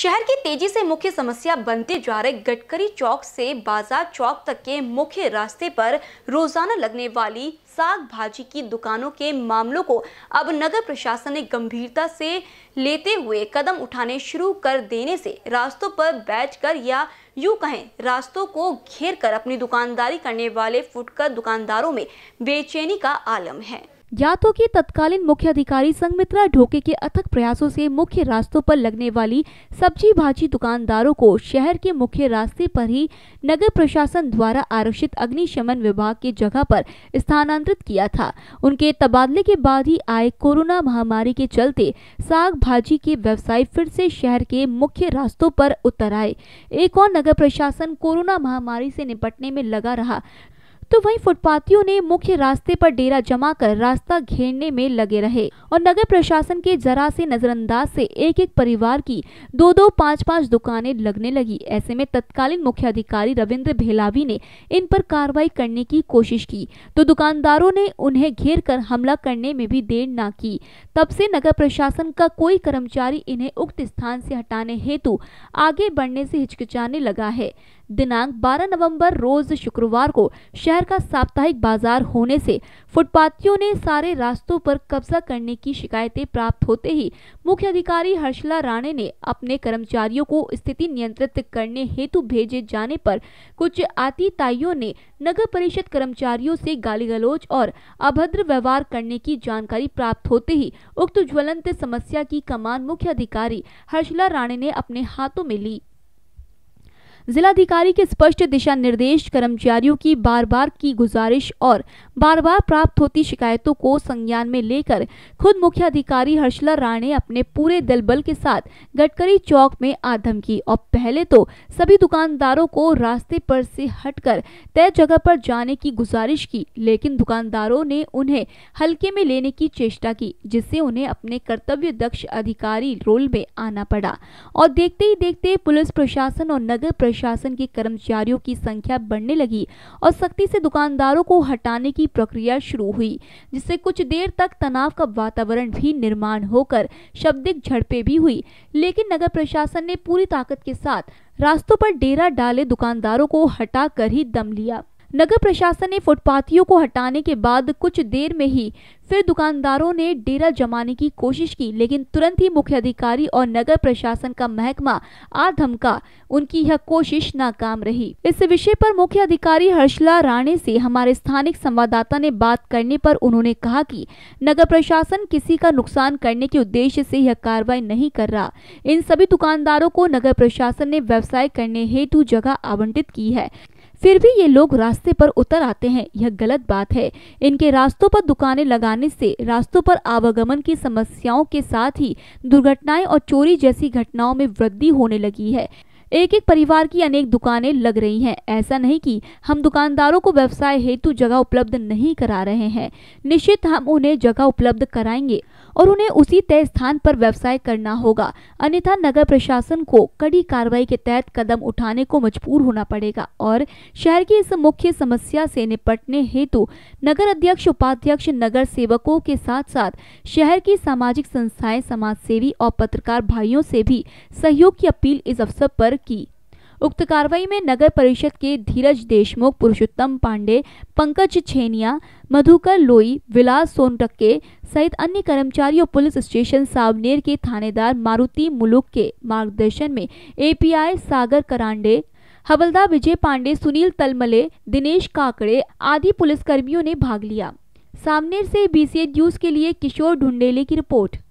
शहर की तेजी से मुख्य समस्या बनते जा रहे गटकरी चौक से बाजार चौक तक के मुख्य रास्ते पर रोजाना लगने वाली साग भाजी की दुकानों के मामलों को अब नगर प्रशासन ने गंभीरता से लेते हुए कदम उठाने शुरू कर देने से रास्तों पर बैठकर या यूं कहें रास्तों को घेर कर अपनी दुकानदारी करने वाले फुटकर दुकानदारों में बेचैनी का आलम है या तो कि तत्कालीन मुख्य अधिकारी संगमित्रा ढोके के अथक प्रयासों से मुख्य रास्तों पर लगने वाली सब्जी भाजी दुकानदारों को शहर के मुख्य रास्ते पर ही नगर प्रशासन द्वारा आरक्षित अग्निशमन विभाग की जगह पर स्थानांतरित किया था उनके तबादले के बाद ही आए कोरोना महामारी के चलते साग भाजी के व्यवसाय फिर से शहर के मुख्य रास्तों पर उतर आए एक और नगर प्रशासन कोरोना महामारी से निपटने में लगा रहा तो वहीं फुटपाथियों ने मुख्य रास्ते पर डेरा जमा कर रास्ता घेरने में लगे रहे और नगर प्रशासन के जरा से नजरअंदाज से एक एक परिवार की दो दो पाँच पाँच दुकानें लगने लगी ऐसे में तत्कालीन मुख्य अधिकारी रविंद्र भेलावी ने इन पर कार्रवाई करने की कोशिश की तो दुकानदारों ने उन्हें घेर कर हमला करने में भी देर न की तब से नगर प्रशासन का कोई कर्मचारी इन्हें उक्त स्थान से हटाने हेतु आगे बढ़ने से हिचकिचाने लगा है दिनांक 12 नवंबर रोज शुक्रवार को शहर शहर का साप्ताहिक बाजार होने से फुटपाथियों ने सारे रास्तों पर कब्जा करने की शिकायतें प्राप्त होते ही मुख्य अधिकारी हर्षला राणे ने अपने कर्मचारियों को स्थिति नियंत्रित करने हेतु भेजे जाने पर कुछ आतिताइयों ने नगर परिषद कर्मचारियों से गाली गलोच और अभद्र व्यवहार करने की जानकारी प्राप्त होते ही उक्त ज्वलंत समस्या की कमान मुख्य अधिकारी हर्षला राणे ने अपने हाथों में ली जिलाधिकारी के स्पष्ट दिशा निर्देश कर्मचारियों की बार बार की गुजारिश और बार बार प्राप्त होती शिकायतों को संज्ञान में लेकर खुद मुख्याधिकारी हर्षला राणे अपने पूरे दलबल के साथ गडकरी चौक में आधम की और पहले तो सभी दुकानदारों को रास्ते पर से हटकर तय जगह पर जाने की गुजारिश की लेकिन दुकानदारों ने उन्हें हल्के में लेने की चेष्टा की जिससे उन्हें अपने कर्तव्य दक्ष अधिकारी रोल में आना पड़ा और देखते ही देखते पुलिस प्रशासन और नगर प्रशासन के कर्मचारियों की संख्या बढ़ने लगी और सख्ती से दुकानदारों को हटाने की प्रक्रिया शुरू हुई जिससे कुछ देर तक तनाव का वातावरण भी निर्माण होकर शब्दिक झड़पें भी हुई लेकिन नगर प्रशासन ने पूरी ताकत के साथ रास्तों पर डेरा डाले दुकानदारों को हटा कर ही दम लिया नगर प्रशासन ने फुटपाथियों को हटाने के बाद कुछ देर में ही फिर दुकानदारों ने डेरा जमाने की कोशिश की लेकिन तुरंत ही मुख्य अधिकारी और नगर प्रशासन का महकमा आ धमका उनकी यह कोशिश नाकाम रही इस विषय पर मुख्य अधिकारी हर्षला राणे से हमारे स्थानिक संवाददाता ने बात करने पर उन्होंने कहा कि नगर प्रशासन किसी का नुकसान करने के उद्देश्य से यह कार्रवाई नहीं कर रहा इन सभी दुकानदारों को नगर प्रशासन ने व्यवसाय करने हेतु जगह आवंटित की है फिर भी ये लोग रास्ते पर उतर आते हैं यह गलत बात है इनके रास्तों पर दुकानें लगाने से रास्तों पर आवागमन की समस्याओं के साथ ही दुर्घटनाएं और चोरी जैसी घटनाओं में वृद्धि होने लगी है एक एक परिवार की अनेक दुकानें लग रही हैं ऐसा नहीं कि हम दुकानदारों को व्यवसाय हेतु जगह उपलब्ध नहीं करा रहे हैं निश्चित हम उन्हें जगह उपलब्ध कराएंगे और उन्हें उसी तय स्थान पर व्यवसाय करना होगा अन्यथा नगर प्रशासन को कड़ी कार्रवाई के तहत कदम उठाने को मजबूर होना पड़ेगा और शहर की इस मुख्य समस्या से निपटने हेतु नगर अध्यक्ष उपाध्यक्ष नगर सेवकों के साथ साथ शहर की सामाजिक संस्थाएं समाज सेवी और पत्रकार भाइयों से भी सहयोग की अपील इस अवसर पर की उक्त कार्रवाई में नगर परिषद के धीरज देशमुख पुरुषोत्तम पांडे पंकज छेनिया मधुकर लोई विलास सोनटक्के सहित अन्य कर्मचारियों पुलिस स्टेशन सावनेर के थानेदार मारुति मुलुक के मार्गदर्शन में एपीआई सागर करांडे हवलदार विजय पांडे सुनील तलमले दिनेश काकड़े आदि पुलिसकर्मियों ने भाग लिया सामने से बीसीए न्यूज के लिए किशोर ढुंडेले की रिपोर्ट